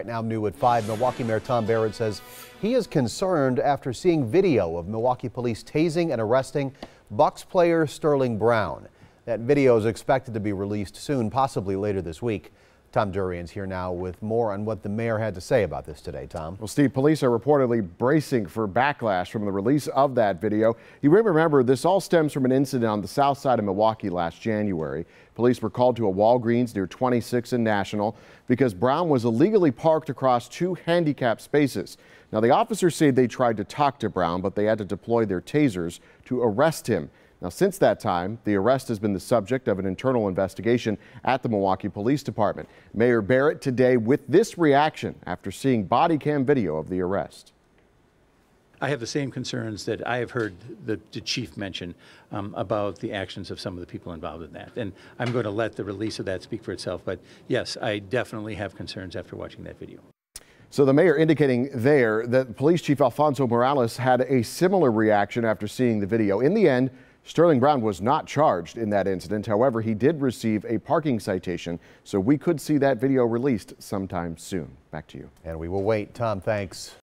Right now, new at 5, Milwaukee Mayor Tom Barrett says he is concerned after seeing video of Milwaukee police tasing and arresting Bucks player Sterling Brown. That video is expected to be released soon, possibly later this week. Tom Durian's here now with more on what the mayor had to say about this today. Tom. Well, Steve, police are reportedly bracing for backlash from the release of that video. You may remember this all stems from an incident on the south side of Milwaukee last January. Police were called to a Walgreens near 26 and National because Brown was illegally parked across two handicapped spaces. Now, the officers say they tried to talk to Brown, but they had to deploy their tasers to arrest him. Now, since that time, the arrest has been the subject of an internal investigation at the Milwaukee Police Department. Mayor Barrett today with this reaction after seeing body cam video of the arrest. I have the same concerns that I have heard the, the chief mention um, about the actions of some of the people involved in that. And I'm going to let the release of that speak for itself. But yes, I definitely have concerns after watching that video. So the mayor indicating there that Police Chief Alfonso Morales had a similar reaction after seeing the video. In the end, Sterling Brown was not charged in that incident. However, he did receive a parking citation, so we could see that video released sometime soon. Back to you. And we will wait. Tom, thanks.